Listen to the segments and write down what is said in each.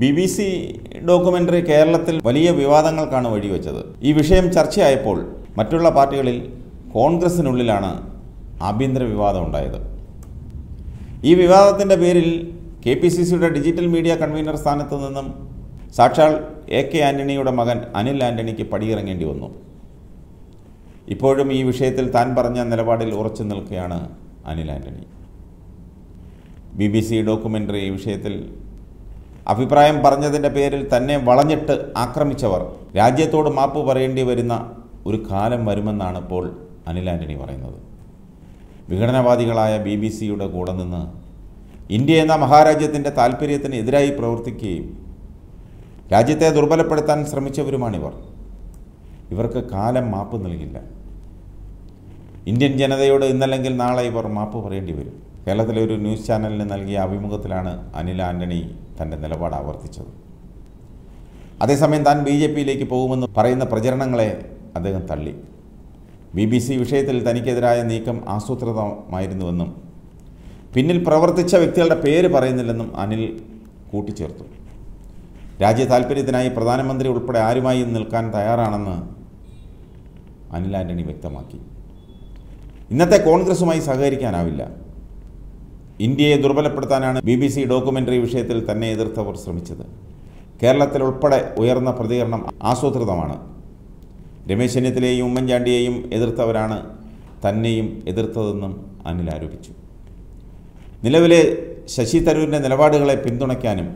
B B C documentary കേരളത്തിൽ വലിയ വിവാദങ്ങൾക്കാണ് വഴിവെച്ചത് ഈ വിഷയം ചർച്ചയായപ്പോൾ മറ്റുള്ള പാർട്ടികളിൽ കോൺഗ്രസിനുള്ളിലാണ് ആഭ്യന്തര വിവാദം ഉണ്ടായത് ഈ വിവാദത്തിൻ്റെ പേരിൽ കെ പി സി സിയുടെ ഡിജിറ്റൽ മീഡിയ കൺവീനർ സ്ഥാനത്ത് നിന്നും സാക്ഷാൽ എ കെ ആൻ്റണിയുടെ മകൻ അനിൽ ആൻ്റണിക്ക് പടിയിറങ്ങേണ്ടി വന്നു ഇപ്പോഴും ഈ വിഷയത്തിൽ താൻ പറഞ്ഞ നിലപാടിൽ ഉറച്ചു നിൽക്കുകയാണ് Anil Antony B B C documentary വിഷയത്തിൽ അഭിപ്രായം പറഞ്ഞതിൻ്റെ പേരിൽ തന്നെ വളഞ്ഞിട്ട് ആക്രമിച്ചവർ രാജ്യത്തോട് മാപ്പ് പറയേണ്ടി വരുന്ന ഒരു കാലം വരുമെന്നാണ് ഇപ്പോൾ അനിൽ ആൻ്റണി പറയുന്നത് വിഘടനവാദികളായ ബി ബി സിയുടെ കൂടെ നിന്ന് ഇന്ത്യ എന്ന മഹാരാജ്യത്തിൻ്റെ താല്പര്യത്തിന് എതിരായി പ്രവർത്തിക്കുകയും രാജ്യത്തെ ദുർബലപ്പെടുത്താൻ ശ്രമിച്ചവരുമാണിവർ ഇവർക്ക് കാലം മാപ്പ് നൽകില്ല ഇന്ത്യൻ ജനതയോട് ഇന്നല്ലെങ്കിൽ നാളെ ഇവർ മാപ്പ് പറയേണ്ടി വരും കേരളത്തിലെ ഒരു ന്യൂസ് ചാനലിന് നൽകിയ അഭിമുഖത്തിലാണ് അനിൽ ആന്റണി തൻ്റെ നിലപാട് ആവർത്തിച്ചത് അതേസമയം താൻ ബി ജെ പിയിലേക്ക് പോകുമെന്ന് പറയുന്ന പ്രചരണങ്ങളെ അദ്ദേഹം തള്ളി ബി ബി സി വിഷയത്തിൽ തനിക്കെതിരായ നീക്കം ആസൂത്രിതമായിരുന്നുവെന്നും പിന്നിൽ പ്രവർത്തിച്ച വ്യക്തികളുടെ പേര് പറയുന്നില്ലെന്നും അനിൽ കൂട്ടിച്ചേർത്തു രാജ്യ താൽപ്പര്യത്തിനായി പ്രധാനമന്ത്രി ഉൾപ്പെടെ ആരുമായും നിൽക്കാൻ തയ്യാറാണെന്ന് അനിൽ ആന്റണി വ്യക്തമാക്കി ഇന്നത്തെ കോൺഗ്രസുമായി സഹകരിക്കാനാവില്ല ഇന്ത്യയെ ദുർബലപ്പെടുത്താനാണ് ബി ബി സി ഡോക്യുമെൻ്ററി വിഷയത്തിൽ തന്നെ എതിർത്തവർ ശ്രമിച്ചത് കേരളത്തിലുൾപ്പെടെ ഉയർന്ന പ്രതികരണം ആസൂത്രിതമാണ് രമേശ് ചെന്നിത്തലയെയും ഉമ്മൻചാണ്ടിയെയും എതിർത്തവരാണ് തന്നെയും എതിർത്തതെന്നും അനിൽ ആരോപിച്ചു നിലവിലെ ശശി തരൂരിൻ്റെ നിലപാടുകളെ പിന്തുണയ്ക്കാനും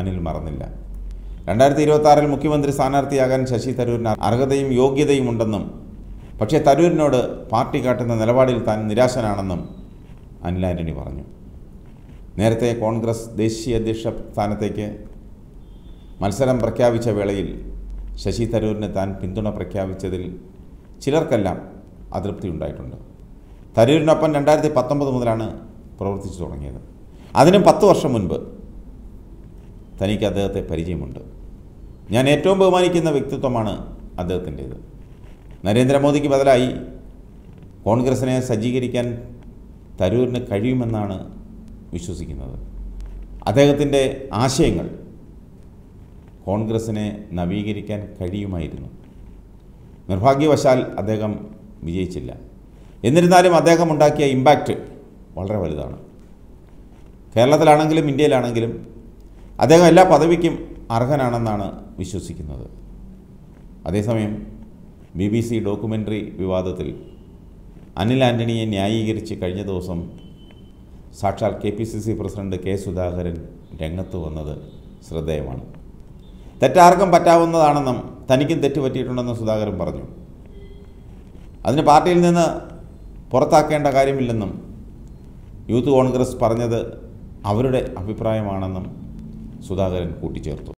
അനിൽ മറന്നില്ല രണ്ടായിരത്തി ഇരുപത്തി ആറിൽ മുഖ്യമന്ത്രി സ്ഥാനാർത്ഥിയാകാൻ ശശി തരൂരിന് അർഹതയും യോഗ്യതയും ഉണ്ടെന്നും പക്ഷേ തരൂരിനോട് പാർട്ടി കാട്ടുന്ന നിലപാടിൽ താൻ നിരാശനാണെന്നും അനിൽ ആൻ്റണി പറഞ്ഞു നേരത്തെ കോൺഗ്രസ് ദേശീയ അധ്യക്ഷ സ്ഥാനത്തേക്ക് മത്സരം പ്രഖ്യാപിച്ച വേളയിൽ ശശി തരൂരിന് താൻ പിന്തുണ പ്രഖ്യാപിച്ചതിൽ ചിലർക്കെല്ലാം അതൃപ്തി ഉണ്ടായിട്ടുണ്ട് തരൂരിനൊപ്പം രണ്ടായിരത്തി പത്തൊമ്പത് മുതലാണ് പ്രവർത്തിച്ചു തുടങ്ങിയത് അതിനും പത്ത് വർഷം മുൻപ് തനിക്ക് അദ്ദേഹത്തെ പരിചയമുണ്ട് ഞാൻ ഏറ്റവും ബഹുമാനിക്കുന്ന വ്യക്തിത്വമാണ് അദ്ദേഹത്തിൻ്റേത് നരേന്ദ്രമോദിക്ക് ബദലായി കോൺഗ്രസിനെ സജ്ജീകരിക്കാൻ തരൂരിന് കഴിയുമെന്നാണ് വിശ്വസിക്കുന്നത് അദ്ദേഹത്തിൻ്റെ ആശയങ്ങൾ കോൺഗ്രസിനെ നവീകരിക്കാൻ കഴിയുമായിരുന്നു നിർഭാഗ്യവശാൽ അദ്ദേഹം വിജയിച്ചില്ല എന്നിരുന്നാലും അദ്ദേഹം ഉണ്ടാക്കിയ ഇമ്പാക്റ്റ് വളരെ വലുതാണ് കേരളത്തിലാണെങ്കിലും ഇന്ത്യയിലാണെങ്കിലും അദ്ദേഹം എല്ലാ പദവിക്കും അർഹനാണെന്നാണ് വിശ്വസിക്കുന്നത് അതേസമയം ബി ബി സി ഡോക്യുമെൻ്ററി വിവാദത്തിൽ അനിൽ ആൻ്റണിയെ ന്യായീകരിച്ച് കഴിഞ്ഞ ദിവസം സാക്ഷാൽ K P C C president K Sudhakaran രംഗത്ത് വന്നത് ശ്രദ്ധേയമാണ് തെറ്റാർക്കും പറ്റാവുന്നതാണെന്നും തനിക്കും തെറ്റ് പറ്റിയിട്ടുണ്ടെന്നും സുധാകരൻ പറഞ്ഞു അതിന് പാർട്ടിയിൽ നിന്ന് പുറത്താക്കേണ്ട കാര്യമില്ലെന്നും യൂത്ത് കോൺഗ്രസ് പറഞ്ഞത് അവരുടെ അഭിപ്രായമാണെന്നും സുധാകരൻ കൂട്ടിച്ചേർത്തു